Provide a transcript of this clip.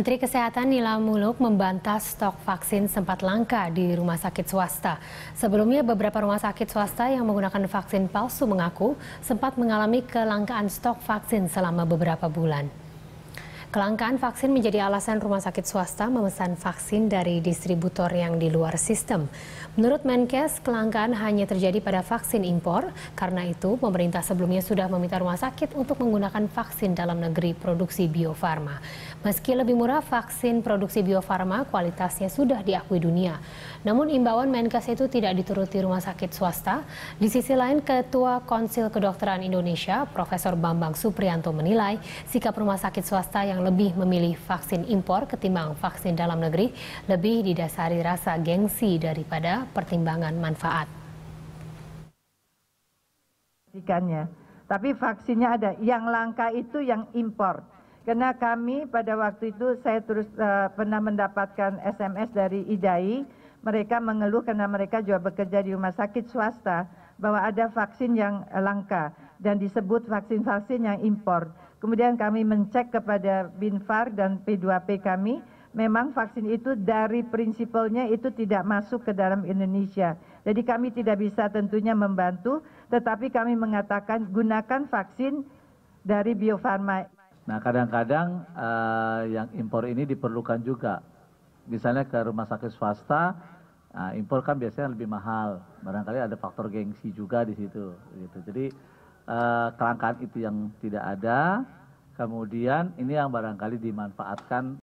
Menteri Kesehatan Nila Muluk membantah stok vaksin sempat langka di rumah sakit swasta. Sebelumnya beberapa rumah sakit swasta yang menggunakan vaksin palsu mengaku sempat mengalami kelangkaan stok vaksin selama beberapa bulan. Kelangkaan vaksin menjadi alasan rumah sakit swasta memesan vaksin dari distributor yang di luar sistem. Menurut Menkes, kelangkaan hanya terjadi pada vaksin impor. Karena itu, pemerintah sebelumnya sudah meminta rumah sakit untuk menggunakan vaksin dalam negeri produksi Bio Farma. Meski lebih murah, vaksin produksi Bio Farma kualitasnya sudah diakui dunia. Namun imbauan Menkes itu tidak dituruti rumah sakit swasta. Di sisi lain, Ketua Konsil Kedokteran Indonesia, Profesor Bambang Suprianto menilai sikap rumah sakit swasta yang yang lebih memilih vaksin impor ketimbang vaksin dalam negeri lebih didasari rasa gengsi daripada pertimbangan manfaat. Tapi vaksinnya ada, yang langka itu yang impor. Karena kami pada waktu itu saya terus uh, pernah mendapatkan SMS dari IDAI, mereka mengeluh karena mereka juga bekerja di rumah sakit swasta bahwa ada vaksin yang langka dan disebut vaksin vaksin yang impor. Kemudian kami mencek kepada Binfar dan P2P kami, memang vaksin itu dari prinsipalnya itu tidak masuk ke dalam Indonesia. Jadi kami tidak bisa tentunya membantu, tetapi kami mengatakan gunakan vaksin dari Bio Farma. Nah, kadang-kadang uh, yang impor ini diperlukan juga. Misalnya ke rumah sakit swasta, Nah, impor kan biasanya lebih mahal. Barangkali ada faktor gengsi juga di situ. Gitu. Jadi eh, kelangkaan itu yang tidak ada. Kemudian ini yang barangkali dimanfaatkan